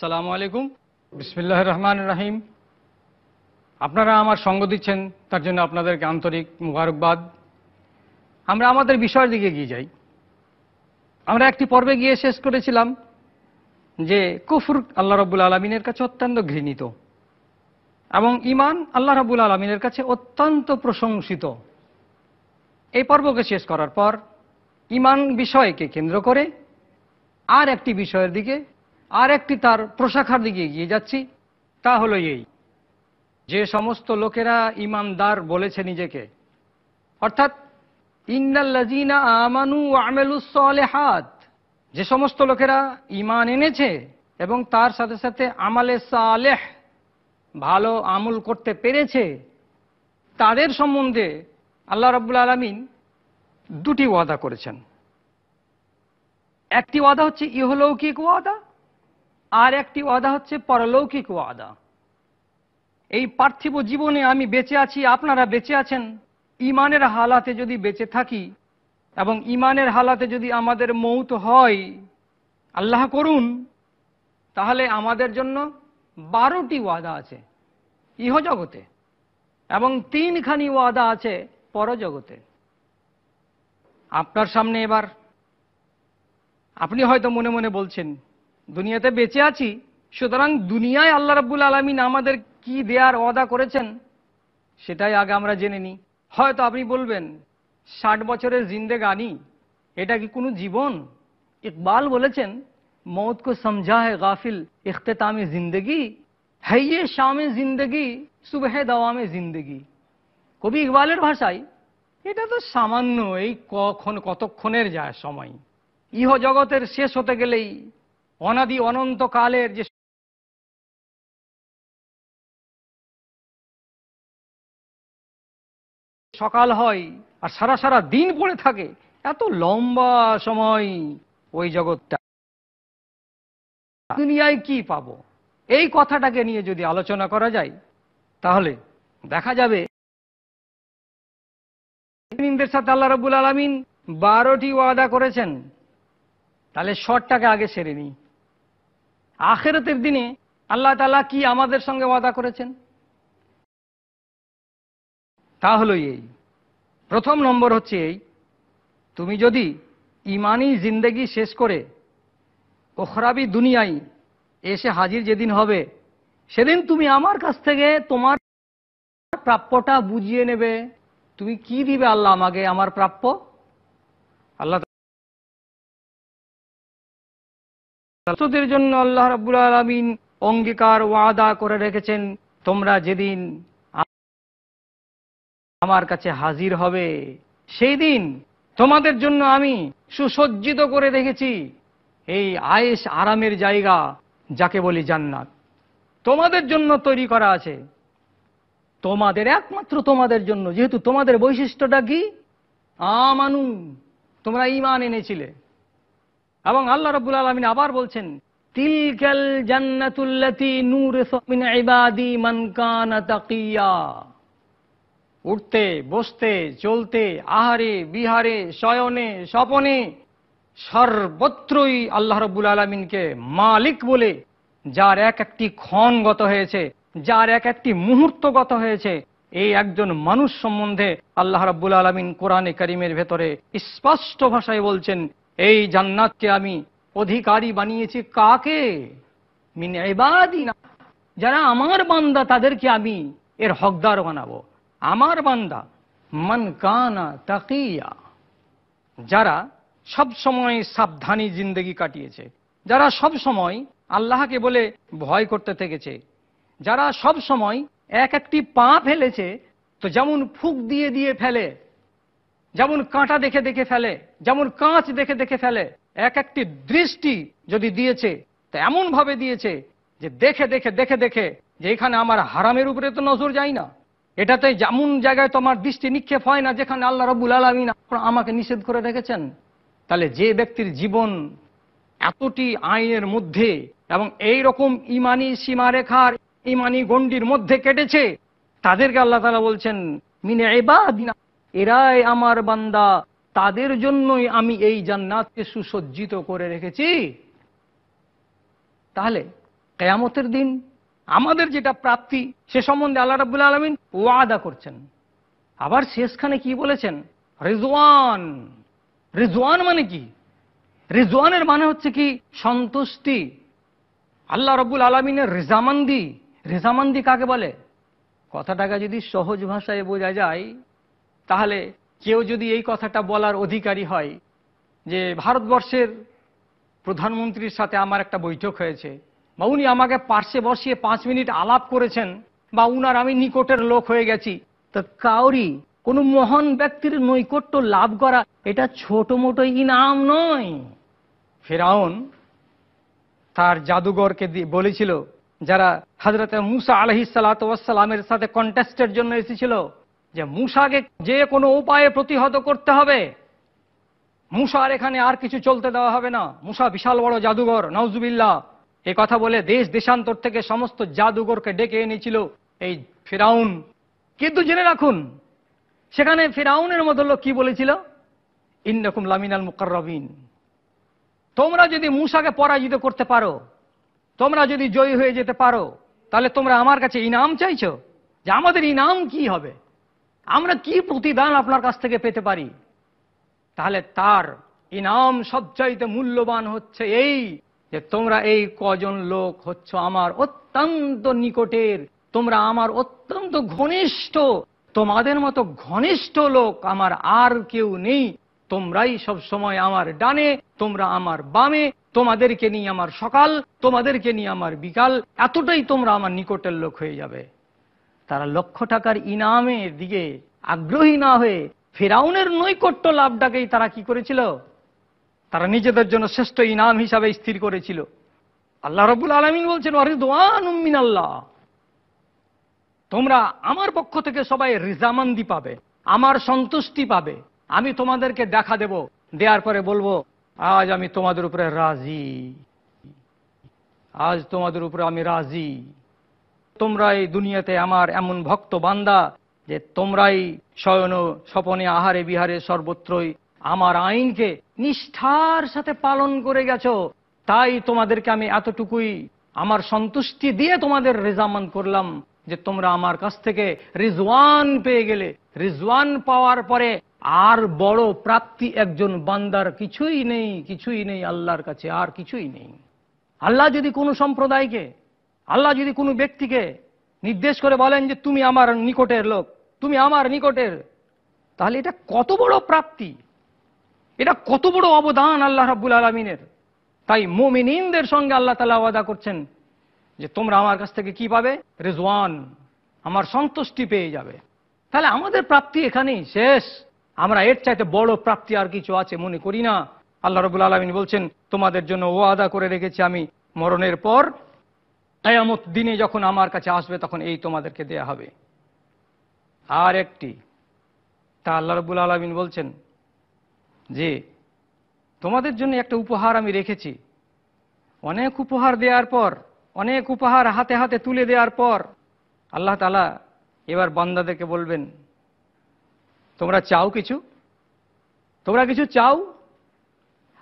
আসসালামু আলাইকুম বিসমিল্লাহ রহমান রাহিম আপনারা আমার সঙ্গ দিচ্ছেন তার জন্য আপনাদেরকে আন্তরিক মুবারকবাদ আমরা আমাদের বিষয়ের দিকে গিয়ে যাই আমরা একটি পর্বে গিয়ে শেষ করেছিলাম যে কুফুর আল্লাহ রবুল আলমিনের কাছে অত্যন্ত ঘৃণিত এবং ইমান আল্লাহ রবুল আলমিনের কাছে অত্যন্ত প্রশংসিত এই পর্বকে শেষ করার পর ইমান বিষয়কে কেন্দ্র করে আর একটি বিষয়ের দিকে আর একটি তার প্রশাখার দিকে এগিয়ে যাচ্ছি তা হলো এই যে সমস্ত লোকেরা ইমানদার বলেছে নিজেকে অর্থাৎ ইন্দাল্লাজিনা আমানু আমেলুস হাত যে সমস্ত লোকেরা ইমান এনেছে এবং তার সাথে সাথে আমালে সালেহ ভালো আমল করতে পেরেছে তাদের সম্বন্ধে আল্লাহ রাবুল আলমিন দুটি ওয়াদা করেছেন একটি ওয়াদা হচ্ছে ইহলৌকিক ওয়াদা আর একটি ওয়াদা হচ্ছে পরলৌকিক ওয়াদা এই পার্থিব জীবনে আমি বেঁচে আছি আপনারা বেঁচে আছেন ইমানের হালাতে যদি বেঁচে থাকি এবং ইমানের হালাতে যদি আমাদের মৌত হয় আল্লাহ করুন তাহলে আমাদের জন্য বারোটি ওয়াদা আছে ইহজগতে এবং তিনখানি ওয়াদা আছে পরজগতে আপনার সামনে এবার আপনি হয়তো মনে মনে বলছেন দুনিয়াতে বেঁচে আছি সুতরাং দুনিয়ায় আল্লাহ রাব্বুল আলমিন আমাদের কি দেয়ার অদা করেছেন সেটাই আগে আমরা জেনে নিই হয়তো আপনি বলবেন ষাট বছরের জিন্দেগানি এটা কি কোনো জীবন ইকবাল বলেছেন মৌত কো সমঝা হে গাফিল ইখতামে জিন্দগি হাইয়ে শামে জিন্দগি সুবহ দাওয়ামে জিন্দগি কবি ইকবালের ভাষায় এটা তো সামান্য এই কখন কতক্ষণের যায় সময় ইহ জগতের শেষ হতে গেলেই অনাদি অনন্তকালের যে সকাল হয় আর সারা সারা দিন পড়ে থাকে এত লম্বা সময় ওই জগৎটা দুনিয়ায় কি পাব এই কথাটাকে নিয়ে যদি আলোচনা করা যায় তাহলে দেখা যাবে সাথে আল্লাহ রবুল আলমিন বারোটি ওয়াদা করেছেন তাহলে শটটাকে আগে সেরে নিই আখেরতের দিনে আল্লাহ তালা কি আমাদের সঙ্গে ওয়াদা করেছেন তা হল এই প্রথম নম্বর হচ্ছে এই তুমি যদি ইমানি জিন্দেগি শেষ করে ওখরাবি দুনিয়ায় এসে হাজির যেদিন হবে সেদিন তুমি আমার কাছ থেকে তোমার প্রাপ্যটা বুঝিয়ে নেবে তুমি কি দিবে আল্লাহ আমাকে আমার প্রাপ্য আল্লাহ তোদের জন্য আল্লাহ রাবুল আলমিন অঙ্গীকার ওয়াদা করে রেখেছেন তোমরা যেদিন আমার কাছে হাজির হবে সেই দিন তোমাদের জন্য আমি সুসজ্জিত করে রেখেছি এই আয়েস আরামের জায়গা যাকে বলি জান্নাত তোমাদের জন্য তৈরি করা আছে তোমাদের একমাত্র তোমাদের জন্য যেহেতু তোমাদের বৈশিষ্ট্যটা কি আমানু তোমরা ইমান এনেছিলে এবং আল্লাহ রবুল আলমিন আবার বলছেন তিলকাল জান্নাতুল্লাতি নূরুসু মিন ইবাদি মান কানা তাকিয়া উঠতে বসতে চলতে আহারে বিহারে শয়নে স্বপনে সর্বত্রই আল্লাহ রব্বুল আলমিনকে মালিক বলে যার এক একটি ক্ষণ গত হয়েছে যার এক একটি মুহূর্ত গত হয়েছে এই একজন মানুষ সম্বন্ধে আল্লাহ রাব্বুল আলমিন কোরআনে করিমের ভেতরে স্পষ্ট ভাষায় বলছেন এই জান্নাতকে আমি অধিকারী বানিয়েছি কাকে মিন এবাদিনা যারা আমার বান্দা তাদেরকে আমি এর হকদার বানাবো আমার বান্দা মন কানা তাকিয়া যারা সব সময় সাবধানী জিন্দগি কাটিয়েছে যারা সব সময় আল্লাহকে বলে ভয় করতে থেকেছে যারা সব সময় এক একটি পা ফেলেছে তো যেমন ফুক দিয়ে দিয়ে ফেলে যেমন কাঁটা দেখে দেখে ফেলে যেমন কাঁচ দেখে দেখে ফেলে এক একটি দৃষ্টি যদি দিয়েছে তা এমন ভাবে দিয়েছে যে দেখে দেখে দেখে দেখে যে এখানে আমার হারামের উপরে তো নজর যায় না এটাতে যেমন জায়গায় তোমার দৃষ্টি নিক্ষেপ হয় না যেখানে আল্লাহ রবুল আলমিন আমাকে নিষেধ করে রেখেছেন তাহলে যে ব্যক্তির জীবন এতটি আইনের মধ্যে এবং এই রকম ইমানি সীমারেখার ইমানি গণ্ডির মধ্যে কেটেছে তাদেরকে আল্লাহ তালা বলছেন মিনে এবার এরাই আমার বান্দা তাদের জন্যই আমি এই জান্নাতকে সুসজ্জিত করে রেখেছি তাহলে কেয়ামতের দিন আমাদের যেটা প্রাপ্তি সে সম্বন্ধে আল্লাহ রাবুল আলমিন ওয়াদা করছেন আবার শেষখানে কি বলেছেন রেজওয়ান রেজওয়ান মানে কি রেজওয়ানের মানে হচ্ছে কি সন্তুষ্টি আল্লাহ রবুল আলমিনের রেজামান্দি রেজামান্দি কাকে বলে কথাটাকে যদি সহজ ভাষায় বোঝা যায় তাহলে কেউ যদি এই কথাটা বলার অধিকারী হয় যে ভারতবর্ষের প্রধানমন্ত্রীর সাথে আমার একটা বৈঠক হয়েছে বা উনি আমাকে পার্শ্বে বসিয়ে পাঁচ মিনিট আলাপ করেছেন বা উনার আমি নিকটের লোক হয়ে গেছি তা কাউরি কোনো মহান ব্যক্তির নৈকট্য লাভ করা এটা ছোট মোটো ইনাম নয় ফেরাউন তার জাদুঘরকে বলেছিল যারা হাজরত মুসা আলহিসাল্লামের সাথে কন্টেস্টের জন্য এসেছিল যে মূষাকে যে কোনো উপায়ে প্রতিহত করতে হবে মূষার এখানে আর কিছু চলতে দেওয়া হবে না মূষা বিশাল বড় জাদুঘর নওজুবিল্লা এ কথা বলে দেশ দেশান্তর থেকে সমস্ত জাদুঘরকে ডেকে এনেছিল এই ফেরাউন কিন্তু জেনে রাখুন সেখানে ফেরাউনের মতো লোক কি বলেছিল ইন্নকুম লামিনাল মুকরবিন তোমরা যদি মূষাকে পরাজিত করতে পারো তোমরা যদি জয়ী হয়ে যেতে পারো তাহলে তোমরা আমার কাছে ইনাম চাইছো যে আমাদের ইনাম কি হবে আমরা কি প্রতিদান আপনার কাছ থেকে পেতে পারি তাহলে তার ইনাম সবচাইতে মূল্যবান হচ্ছে এই যে তোমরা এই কজন লোক হচ্ছ আমার অত্যন্ত নিকটের তোমরা আমার অত্যন্ত ঘনিষ্ঠ তোমাদের মতো ঘনিষ্ঠ লোক আমার আর কেউ নেই তোমরাই সব সময় আমার ডানে তোমরা আমার বামে তোমাদেরকে নিয়ে আমার সকাল তোমাদেরকে নিয়ে আমার বিকাল এতটাই তোমরা আমার নিকটের লোক হয়ে যাবে তারা লক্ষ টাকার ইনামের দিকে আগ্রহী না হয়ে ফেরাউনের নৈকট্য লাভটাকেই তারা কি করেছিল তারা নিজেদের জন্য শ্রেষ্ঠ ইনাম হিসাবে স্থির করেছিল আল্লাহ রবুল আলমিন বলছেন অরিদোয়ান আল্লাহ তোমরা আমার পক্ষ থেকে সবাই রিজামান্দি পাবে আমার সন্তুষ্টি পাবে আমি তোমাদেরকে দেখা দেব দেওয়ার পরে বলবো আজ আমি তোমাদের উপরে রাজি আজ তোমাদের উপরে আমি রাজি তোমরাই দুনিয়াতে আমার এমন ভক্ত বান্দা যে তোমরাই শয়ন স্বপনে আহারে বিহারে সর্বত্রই আমার আইনকে নিষ্ঠার সাথে পালন করে গেছো তাই তোমাদেরকে আমি এতটুকুই আমার সন্তুষ্টি দিয়ে তোমাদের রেজামান করলাম যে তোমরা আমার কাছ থেকে রিজওয়ান পেয়ে গেলে রিজওয়ান পাওয়ার পরে আর বড় প্রাপ্তি একজন বান্দার কিছুই নেই কিছুই নেই আল্লাহর কাছে আর কিছুই নেই আল্লাহ যদি কোনো সম্প্রদায়কে আল্লাহ যদি কোনো ব্যক্তিকে নির্দেশ করে বলেন যে তুমি আমার নিকটের লোক তুমি আমার নিকটের তাহলে এটা কত বড় প্রাপ্তি এটা কত বড় অবদান আল্লাহ রাব্বুল আলমিনের তাই মোমিনদের সঙ্গে আল্লাহ তালা ওয়াদা করছেন যে তোমরা আমার কাছ থেকে কি পাবে রেজওয়ান আমার সন্তুষ্টি পেয়ে যাবে তাহলে আমাদের প্রাপ্তি এখানেই শেষ আমরা এর চাইতে বড় প্রাপ্তি আর কিছু আছে মনে করি না আল্লাহ রবুল আলমিন বলছেন তোমাদের জন্য ওয়াদা করে রেখেছি আমি মরণের পর কেয়ামত দিনে যখন আমার কাছে আসবে তখন এই তোমাদেরকে দেয়া হবে আর একটি তা আল্লাহ রবুল আলমিন বলছেন যে তোমাদের জন্য একটা উপহার আমি রেখেছি অনেক উপহার দেওয়ার পর অনেক উপহার হাতে হাতে তুলে দেওয়ার পর আল্লাহ তালা এবার বান্দাদেরকে বলবেন তোমরা চাও কিছু তোমরা কিছু চাও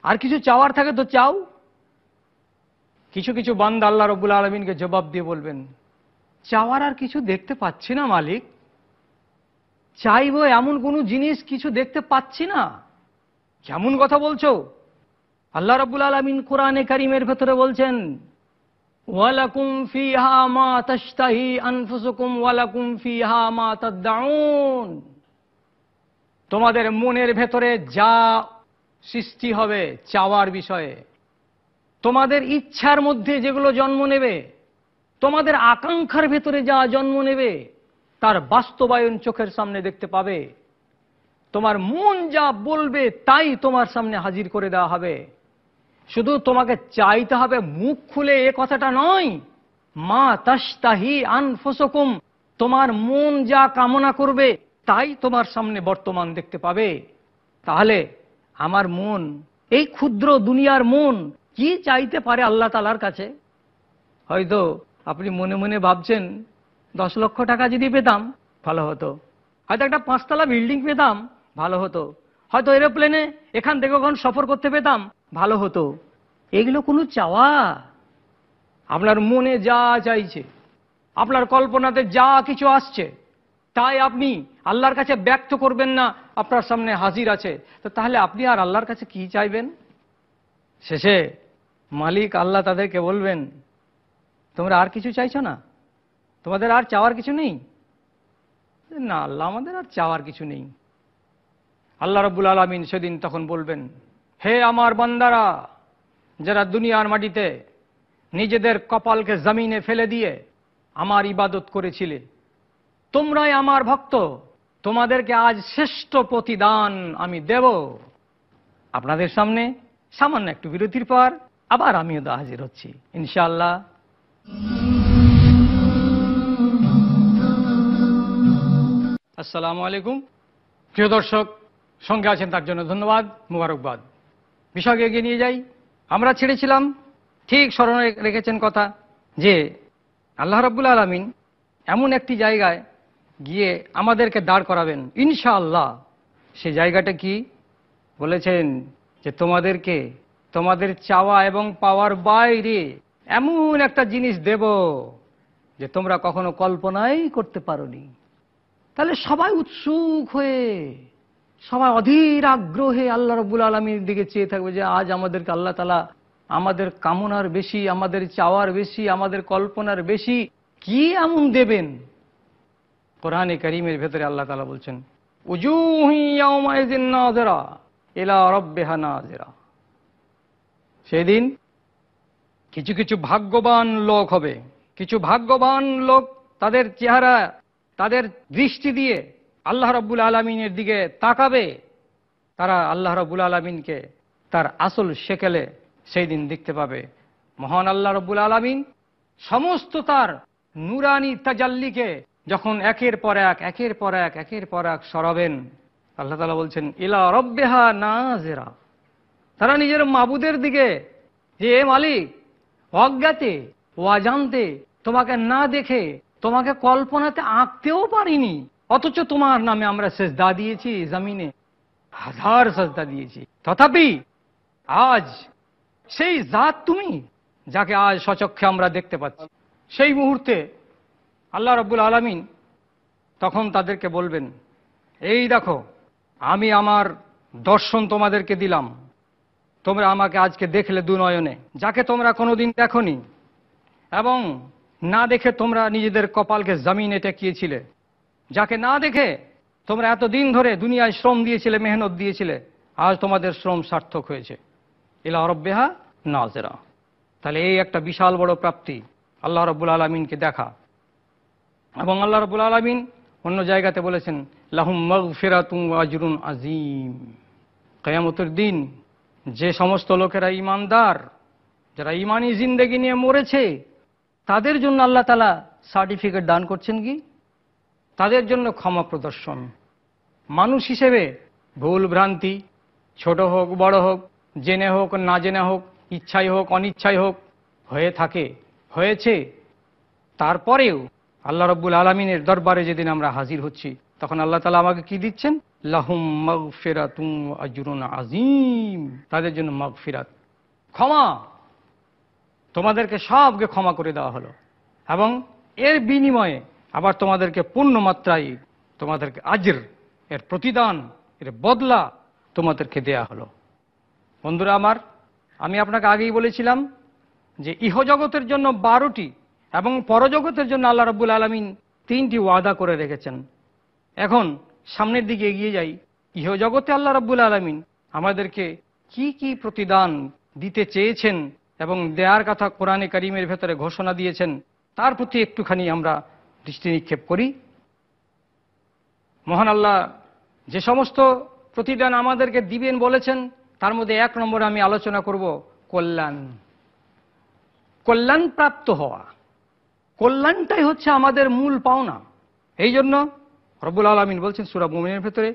আর কিছু চাওয়ার থাকে তো চাও কিছু কিছু বান্দা আল্লাহ রব্বুল আলমিনকে জবাব দিয়ে বলবেন চাওয়ার আর কিছু দেখতে পাচ্ছি না মালিক চাইব এমন কোনো জিনিস কিছু দেখতে পাচ্ছি না কেমন কথা বলছো আল্লাহ রব্বুল আলমিন কোরআনে কারিমের ভেতরে বলছেন ওয়ালাকুম ফিহা মা তাশতাহি আনফুসুকুম ওয়ালাকুম ফিহা মা তাদাউন তোমাদের মনের ভেতরে যা সৃষ্টি হবে চাওয়ার বিষয়ে তোমাদের ইচ্ছার মধ্যে যেগুলো জন্ম নেবে তোমাদের আকাঙ্ক্ষার ভেতরে যা জন্ম নেবে তার বাস্তবায়ন চোখের সামনে দেখতে পাবে তোমার মন যা বলবে তাই তোমার সামনে হাজির করে দেওয়া হবে শুধু তোমাকে চাইতে হবে মুখ খুলে এ কথাটা নয় মা তাস্তাহি আনফসকুম তোমার মন যা কামনা করবে তাই তোমার সামনে বর্তমান দেখতে পাবে তাহলে আমার মন এই ক্ষুদ্র দুনিয়ার মন কি চাইতে পারে আল্লাহ তালার কাছে হয়তো আপনি মনে মনে ভাবছেন দশ লক্ষ টাকা যদি পেতাম ভালো হতো হয়তো একটা পাঁচতলা বিল্ডিং পেতাম ভালো হতো হয়তো এরোপ্লেনে এখান থেকে ওখান সফর করতে পেতাম ভালো হতো এগুলো কোনো চাওয়া আপনার মনে যা চাইছে আপনার কল্পনাতে যা কিছু আসছে তাই আপনি আল্লাহর কাছে ব্যক্ত করবেন না আপনার সামনে হাজির আছে তো তাহলে আপনি আর আল্লাহর কাছে কি চাইবেন শেষে মালিক আল্লাহ তাদেরকে বলবেন তোমরা আর কিছু চাইছো না তোমাদের আর চাওয়ার কিছু নেই না আল্লাহ আমাদের আর চাওয়ার কিছু নেই আল্লাহ রব্বুল আলমিন সেদিন তখন বলবেন হে আমার বান্দারা যারা দুনিয়ার মাটিতে নিজেদের কপালকে জমিনে ফেলে দিয়ে আমার ইবাদত করেছিলে তোমরাই আমার ভক্ত তোমাদেরকে আজ শ্রেষ্ঠ প্রতিদান আমি দেব আপনাদের সামনে সামান্য একটু বিরতির পর আবার আমিও দা হাজির হচ্ছি ইনশাল্লাহ আসসালামু আলাইকুম প্রিয় দর্শক সঙ্গে আছেন তার জন্য ধন্যবাদ মুবারকবাদ বিষয়কে এগিয়ে নিয়ে যাই আমরা ছেড়েছিলাম ঠিক স্মরণে রেখেছেন কথা যে আল্লাহ রব্বুল আলমিন এমন একটি জায়গায় গিয়ে আমাদেরকে দাঁড় করাবেন ইনশাআল্লাহ সে জায়গাটা কি বলেছেন যে তোমাদেরকে তোমাদের চাওয়া এবং পাওয়ার বাইরে এমন একটা জিনিস দেব যে তোমরা কখনো কল্পনাই করতে পারোনি তাহলে সবাই উৎসুক হয়ে সবাই অধীর আগ্রহে আল্লাহ রবুল আলমীর দিকে চেয়ে থাকবে যে আজ আমাদেরকে আল্লাহ তালা আমাদের কামনার বেশি আমাদের চাওয়ার বেশি আমাদের কল্পনার বেশি কি এমন দেবেন কোরআনে করিমের ভেতরে আল্লাহ তালা বলছেন উজুহিয়া এলা রব্বেহা জেরা সেদিন কিছু কিছু ভাগ্যবান লোক হবে কিছু ভাগ্যবান লোক তাদের চেহারা তাদের দৃষ্টি দিয়ে আল্লাহ রব্বুল আলমিনের দিকে তাকাবে তারা আল্লাহ রব্বুল আলমিনকে তার আসল সেকেলে সেই দিন দেখতে পাবে মহান আল্লাহ রব্বুল আলমিন সমস্ত তার নুরানি তাজাল্লিকে যখন একের পর এক একের পর এক একের পর এক সরাবেন আল্লাহ তালা বলছেন ইলা রব্বেহা না জেরা তারা নিজের মাবুদের দিকে যে এ মালিক অজ্ঞাতে ও অজান্তে তোমাকে না দেখে তোমাকে কল্পনাতে আঁকতেও পারিনি অথচ তোমার নামে আমরা সেজদা দিয়েছি জমিনে হাজার সেজদা দিয়েছি তথাপি আজ সেই জাত তুমি যাকে আজ সচক্ষে আমরা দেখতে পাচ্ছি সেই মুহূর্তে আল্লাহ রব্বুল আলমিন তখন তাদেরকে বলবেন এই দেখো আমি আমার দর্শন তোমাদেরকে দিলাম তোমরা আমাকে আজকে দেখলে দু নয়নে যাকে তোমরা কোনোদিন দেখনি এবং না দেখে তোমরা নিজেদের কপালকে জামিনে টেকিয়েছিলে যাকে না দেখে তোমরা এতদিন ধরে দুনিয়ায় শ্রম দিয়েছিলে মেহনত দিয়েছিলে আজ তোমাদের শ্রম সার্থক হয়েছে এলা রব্বেহা নাজেরা তাহলে এই একটা বিশাল বড় প্রাপ্তি আল্লাহ রব্বুল আলমিনকে দেখা এবং আল্লাহ রব্বুল আলমিন অন্য জায়গাতে বলেছেন লাহুম মগ ফেরাতুম আজরুন আজিম কয়ামতের দিন যে সমস্ত লোকেরা ইমানদার যারা ইমানি জিন্দেগি নিয়ে মরেছে তাদের জন্য আল্লাহ তালা সার্টিফিকেট দান করছেন কি তাদের জন্য ক্ষমা প্রদর্শন মানুষ হিসেবে ভুল ভ্রান্তি ছোট হোক বড় হোক জেনে হোক না জেনে হোক ইচ্ছাই হোক অনিচ্ছাই হোক হয়ে থাকে হয়েছে তারপরেও আল্লাহ রব্বুল আলমিনের দরবারে যেদিন আমরা হাজির হচ্ছি তখন আল্লাহ তালা আমাকে কি দিচ্ছেন লাহুম আজিম তাদের জন্য মাগফিরাত ক্ষমা তোমাদেরকে সবকে ক্ষমা করে দেওয়া হলো এবং এর বিনিময়ে আবার তোমাদেরকে পূর্ণ মাত্রায় তোমাদেরকে আজর এর প্রতিদান এর বদলা তোমাদেরকে দেয়া হলো বন্ধুরা আমার আমি আপনাকে আগেই বলেছিলাম যে ইহজগতের জন্য বারোটি এবং পরজগতের জন্য আল্লাহ রব্বুল আলমিন তিনটি ওয়াদা করে রেখেছেন এখন সামনের দিকে এগিয়ে যাই ইহ জগতে আল্লাহ রব্বুল আলমিন আমাদেরকে কি কি প্রতিদান দিতে চেয়েছেন এবং দেয়ার কথা কোরআনে করিমের ভেতরে ঘোষণা দিয়েছেন তার প্রতি একটুখানি আমরা দৃষ্টি নিক্ষেপ করি মহান আল্লাহ যে সমস্ত প্রতিদান আমাদেরকে দিবেন বলেছেন তার মধ্যে এক নম্বরে আমি আলোচনা করব কল্যাণ কল্যাণ প্রাপ্ত হওয়া কল্যাণটাই হচ্ছে আমাদের মূল পাওনা এই জন্য রব্বুল আলমিন বলছেন সুরা মোমিনের ভেতরে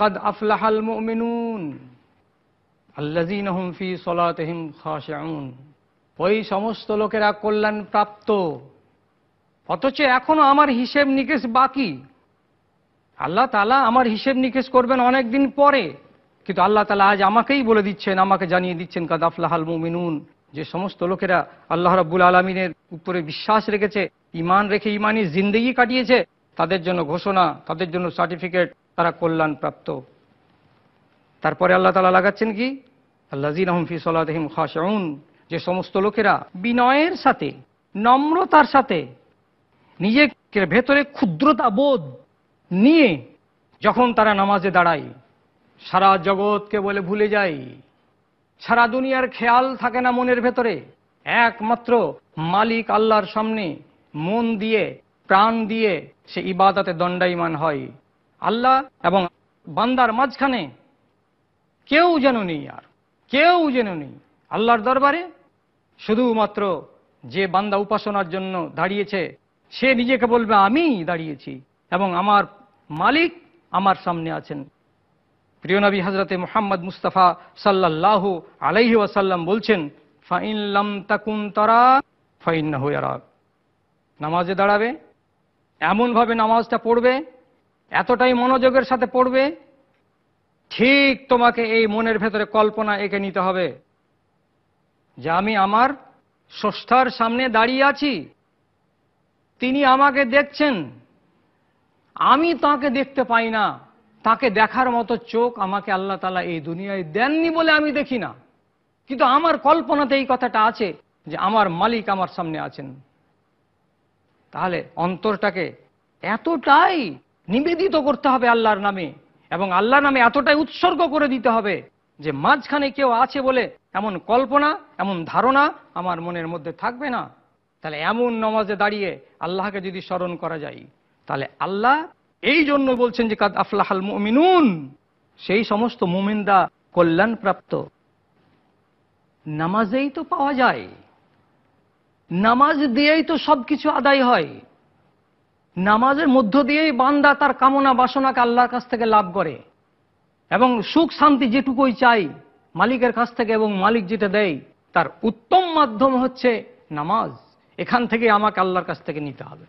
কাদ আফলাহাল মোমিনুন আল্লাহম ফি সলাতহিম খাশাউন ওই সমস্ত লোকেরা কল্যাণ প্রাপ্ত অথচ এখনো আমার হিসেব নিকেশ বাকি আল্লাহ তালা আমার হিসেব নিকেশ করবেন অনেক দিন পরে কিন্তু আল্লাহ তালা আজ আমাকেই বলে দিচ্ছেন আমাকে জানিয়ে দিচ্ছেন কাদ আফলাহাল মোমিনুন যে সমস্ত লোকেরা আল্লাহ রাবুল আলমিনের উপরে বিশ্বাস রেখেছে ইমান রেখে ইমানি জিন্দগি কাটিয়েছে তাদের জন্য ঘোষণা তাদের জন্য সার্টিফিকেট তারা কল্যাণ প্রাপ্ত তারপরে আল্লাহ তালা লাগাচ্ছেন কি আল্লাহিন আহমফি সাল্লাহিম খাসউন যে সমস্ত লোকেরা বিনয়ের সাথে নম্রতার সাথে নিজেকে ভেতরে ক্ষুদ্রতা বোধ নিয়ে যখন তারা নামাজে দাঁড়ায় সারা জগৎকে বলে ভুলে যাই সারা দুনিয়ার খেয়াল থাকে না মনের ভেতরে একমাত্র মালিক আল্লাহর সামনে মন দিয়ে প্রাণ দিয়ে সে ইবাদাতে দণ্ডায়মান হয় আল্লাহ এবং বান্দার মাঝখানে কেউ যেন নেই আর কেউ যেন নেই আল্লাহর দরবারে শুধুমাত্র যে বান্দা উপাসনার জন্য দাঁড়িয়েছে সে নিজেকে বলবে আমি দাঁড়িয়েছি এবং আমার মালিক আমার সামনে আছেন প্রিয় নবী হজরতে মোহাম্মদ মুস্তাফা সাল্লাহ আলাইহি ওয়াসাল্লাম বলছেন ফাইনলাম তাকুন তারা ফাইন্না হইয়ারা নামাজে দাঁড়াবে এমনভাবে নামাজটা পড়বে এতটাই মনোযোগের সাথে পড়বে ঠিক তোমাকে এই মনের ভেতরে কল্পনা এঁকে নিতে হবে যে আমি আমার স্রষ্টার সামনে দাঁড়িয়ে আছি তিনি আমাকে দেখছেন আমি তাকে দেখতে পাই না তাকে দেখার মতো চোখ আমাকে আল্লাহ তালা এই দুনিয়ায় দেননি বলে আমি দেখি না কিন্তু আমার কল্পনাতে এই কথাটা আছে যে আমার মালিক আমার সামনে আছেন তাহলে অন্তরটাকে এতটাই নিবেদিত করতে হবে আল্লাহর নামে এবং আল্লাহ নামে এতটাই উৎসর্গ করে দিতে হবে যে মাঝখানে কেউ আছে বলে এমন কল্পনা এমন ধারণা আমার মনের মধ্যে থাকবে না তাহলে এমন নমাজে দাঁড়িয়ে আল্লাহকে যদি স্মরণ করা যায় তাহলে আল্লাহ এই জন্য বলছেন যে কাদ আফলাহাল মুমিনুন সেই সমস্ত মুমিন্দা কল্যাণপ্রাপ্ত নামাজেই তো পাওয়া যায় নামাজ দিয়েই তো সব কিছু আদায় হয় নামাজের মধ্য দিয়েই বান্দা তার কামনা বাসনাকে আল্লাহর কাছ থেকে লাভ করে এবং সুখ শান্তি যেটুকুই চাই মালিকের কাছ থেকে এবং মালিক যেটা দেয় তার উত্তম মাধ্যম হচ্ছে নামাজ এখান থেকে আমাকে আল্লাহর কাছ থেকে নিতে হবে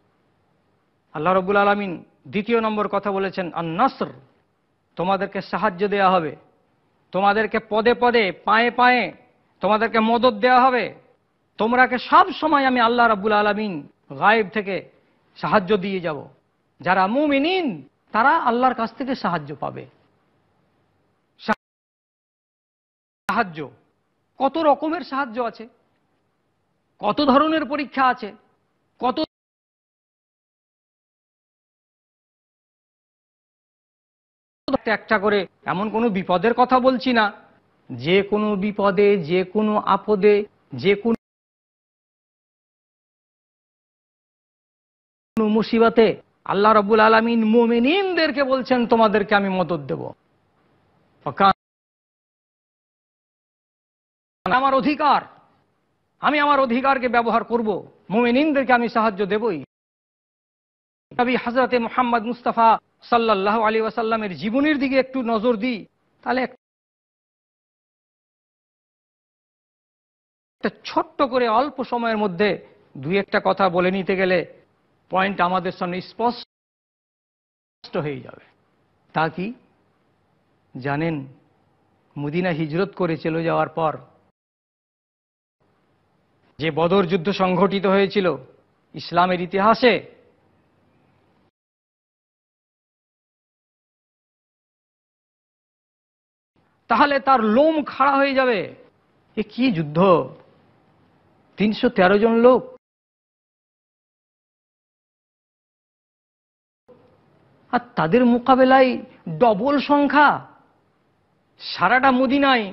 আল্লাহ রবুল আলমিন দ্বিতীয় নম্বর কথা বলেছেন আন্নাসর তোমাদেরকে সাহায্য দেয়া হবে তোমাদেরকে পদে পদে পায়ে পায়ে তোমাদেরকে মদত দেয়া হবে তোমরাকে সব সময় আমি আল্লাহ রাবুল আলমিন গায়েব থেকে সাহায্য দিয়ে যাব যারা মুমিনিন তারা আল্লাহর কাছ থেকে সাহায্য পাবে সাহায্য কত রকমের সাহায্য আছে কত ধরনের পরীক্ষা আছে কত একটা করে এমন কোনো বিপদের কথা বলছি না যে কোনো বিপদে যে কোনো আপদে যে কোনো মুসিবাতে আল্লাহ রবুল আলমিন মোমিনদেরকে বলছেন তোমাদেরকে আমি মদত দেব আমার অধিকার আমি আমার অধিকারকে ব্যবহার করব মোমিনদেরকে আমি সাহায্য দেবই আমি হাজরতে মোহাম্মদ মুস্তাফা সাল্লাহ আলী ওয়াসাল্লামের জীবনের দিকে একটু নজর দিই তাহলে একটা ছোট্ট করে অল্প সময়ের মধ্যে দুই একটা কথা বলে নিতে গেলে পয়েন্ট আমাদের সামনে স্পষ্ট হয়ে যাবে তা কি জানেন মুদিনা হিজরত করে চলে যাওয়ার পর যে বদর যুদ্ধ সংঘটিত হয়েছিল ইসলামের ইতিহাসে তাহলে তার লোম খাড়া হয়ে যাবে এ কি যুদ্ধ তিনশো জন লোক আর তাদের মোকাবেলায় ডবল সংখ্যা সারাটা মদিনায়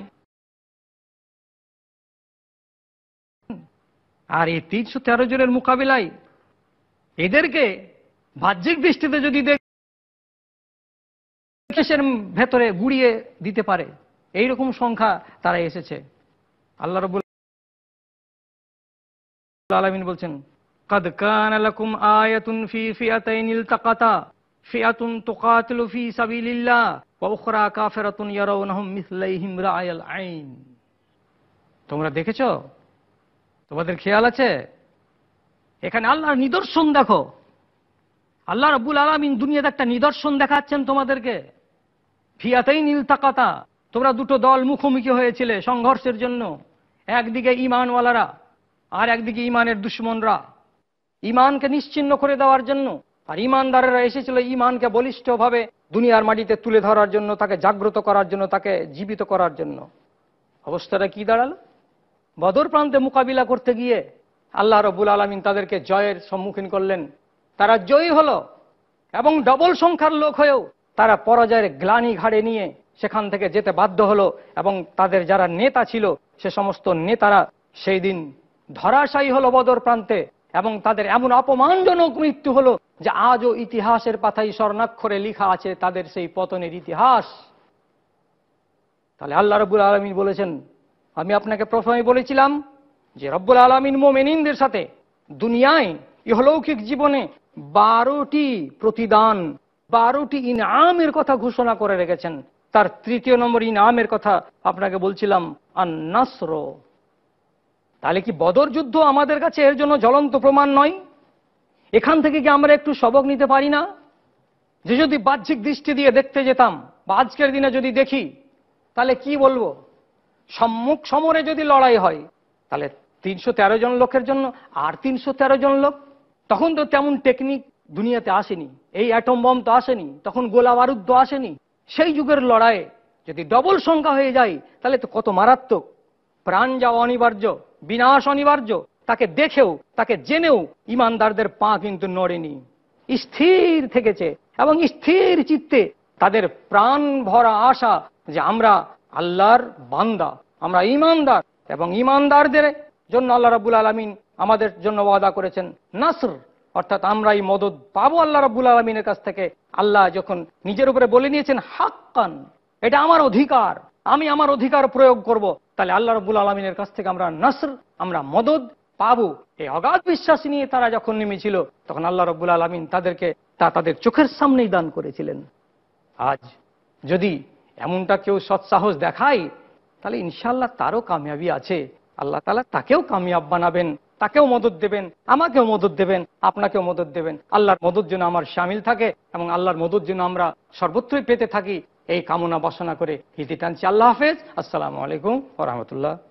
আর এই তিনশো তেরো জনের মোকাবেলায় এদেরকে বাহ্যিক দৃষ্টিতে যদি দেশের ভেতরে গুড়িয়ে দিতে পারে এই রকম সংখ্যা তারা এসেছে আল্লাহ রবুল আলমিন বলছেন কাদ কান আয়াতুন ফি ফিয়াতাইন তাকাতা ফিয়াতুন তোকাতলু ফি সাবিলিল্লাহ ওয়া কাফেরাতুন ইয়ারাউনহুম মিসলাইহিম রাআয়াল আইন তোমরা দেখেছো তোমাদের খেয়াল আছে এখানে আল্লাহর নিদর্শন দেখো আল্লাহ রব্বুল আলামিন দুনিয়াতে একটা নিদর্শন দেখাচ্ছেন তোমাদেরকে ফিয়াতেই নীল তাকাতা তোমরা দুটো দল মুখোমুখি হয়েছিলে সংঘর্ষের জন্য একদিকে ইমানওয়ালারা আর একদিকে ইমানের দুশ্মনরা ইমানকে নিশ্চিন্ন করে দেওয়ার জন্য আর ইমানদারেরা এসেছিল ইমানকে বলিষ্ঠভাবে দুনিয়ার মাটিতে তুলে ধরার জন্য তাকে জাগ্রত করার জন্য তাকে জীবিত করার জন্য অবস্থাটা কি দাঁড়াল বদর প্রান্তে মোকাবিলা করতে গিয়ে আল্লাহ রবুল আলমিন তাদেরকে জয়ের সম্মুখীন করলেন তারা জয়ী হল এবং ডবল সংখ্যার লোক হয়েও তারা পরাজয়ের গ্লানি ঘাড়ে নিয়ে সেখান থেকে যেতে বাধ্য হলো এবং তাদের যারা নেতা ছিল সে সমস্ত নেতারা সেই দিন ধরাশায়ী হলো বদর প্রান্তে এবং তাদের এমন অপমানজনক মৃত্যু হলো যে আজও ইতিহাসের পাথায় স্বর্ণাক্ষরে লিখা আছে তাদের সেই পতনের ইতিহাস তাহলে আল্লাহ রব্বুল আলমিন বলেছেন আমি আপনাকে প্রথমে বলেছিলাম যে রব্বুল আলমিন মোমেনিনদের সাথে দুনিয়ায় ইহলৌকিক জীবনে বারোটি প্রতিদান বারোটি ইনামের কথা ঘোষণা করে রেখেছেন তার তৃতীয় নম্বর ইনামের কথা আপনাকে বলছিলাম আন্নাসর তাহলে কি বদর যুদ্ধ আমাদের কাছে এর জন্য জ্বলন্ত প্রমাণ নয় এখান থেকে কি আমরা একটু সবক নিতে পারি না যে যদি বাহ্যিক দৃষ্টি দিয়ে দেখতে যেতাম বা আজকের দিনে যদি দেখি তাহলে কি বলবো সম্মুখ সমরে যদি লড়াই হয় তাহলে তিনশো জন লোকের জন্য আর তিনশো জন লোক তখন তো তেমন টেকনিক দুনিয়াতে আসেনি এই অ্যাটম বম তো আসেনি তখন গোলা বারুদ তো আসেনি সেই যুগের লড়াইয়ে যদি ডবল সংখ্যা হয়ে যায় তাহলে তো কত মারাত্মক প্রাণ যাওয়া অনিবার্য বিনাশ অনিবার্য তাকে দেখেও তাকে জেনেও ইমানদারদের পা কিন্তু নড়েনি স্থির থেকেছে এবং স্থির চিত্তে তাদের প্রাণ ভরা আশা যে আমরা আল্লাহর বান্দা আমরা ইমানদার এবং ইমানদারদের জন্য আল্লাহ রাবুল আলমিন আমাদের জন্য ওয়াদা করেছেন নাসর অর্থাৎ আমরা এই মদত পাবো আল্লাহ রাবুল আলমিনের কাছ থেকে আল্লাহ যখন নিজের উপরে বলে নিয়েছেন হাক্কান এটা আমার অধিকার আমি আমার অধিকার প্রয়োগ করব তাহলে আল্লাহ রবুল আলমিনের কাছ থেকে আমরা নাসর আমরা মদত পাবো এই অগাধ বিশ্বাস নিয়ে তারা যখন নেমেছিল তখন আল্লাহ রব্বুল আলমিন তাদেরকে তা তাদের চোখের সামনেই দান করেছিলেন আজ যদি এমনটা কেউ সৎসাহস দেখায় তাহলে ইনশাল্লাহ তারও কামিয়াবি আছে আল্লাহ তালা তাকেও কামিয়াব বানাবেন তাকেও মদত দেবেন আমাকেও মদত দেবেন আপনাকেও মদত দেবেন আল্লাহর মদত যেন আমার সামিল থাকে এবং আল্লাহর মদত যেন আমরা সর্বত্রই পেতে থাকি এই কামনা বাসনা করে ইতি টানছি আল্লাহ হাফেজ আসসালামু আলাইকুম রহমতুল্লাহ